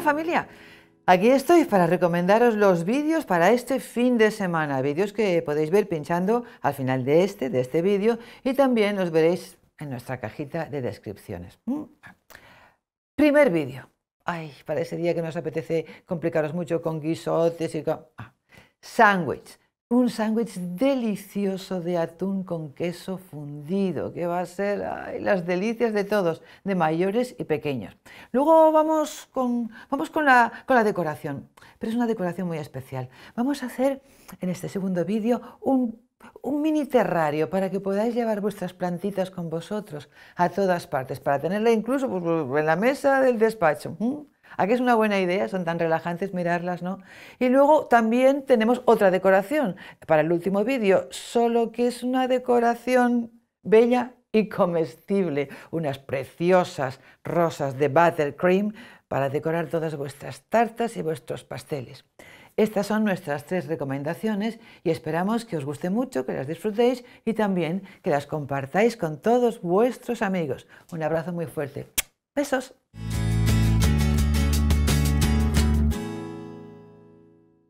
Hola familia, aquí estoy para recomendaros los vídeos para este fin de semana, vídeos que podéis ver pinchando al final de este, de este vídeo y también los veréis en nuestra cajita de descripciones. Mm. Primer vídeo. Ay, para ese día que nos apetece complicaros mucho con guisotes y con... Ah, sándwich un sándwich delicioso de atún con queso fundido, que va a ser las delicias de todos, de mayores y pequeños. Luego vamos, con, vamos con, la, decoración, pero es una decoración muy especial. Vamos a hacer en este segundo vídeo un un mini terrario para que podáis llevar vuestras plantitas con vosotros a todas partes, para tenerla incluso pues, en la mesa del despacho. Mm. Aquí es una buena idea? Son tan relajantes mirarlas, ¿no? Y luego también tenemos otra decoración para el último vídeo, solo que es una decoración bella y comestible. Unas preciosas rosas de buttercream para decorar todas vuestras tartas y vuestros pasteles. Estas son nuestras tres recomendaciones y esperamos que os guste mucho, que las disfrutéis y también que las compartáis con todos vuestros amigos. Un abrazo muy fuerte. Besos.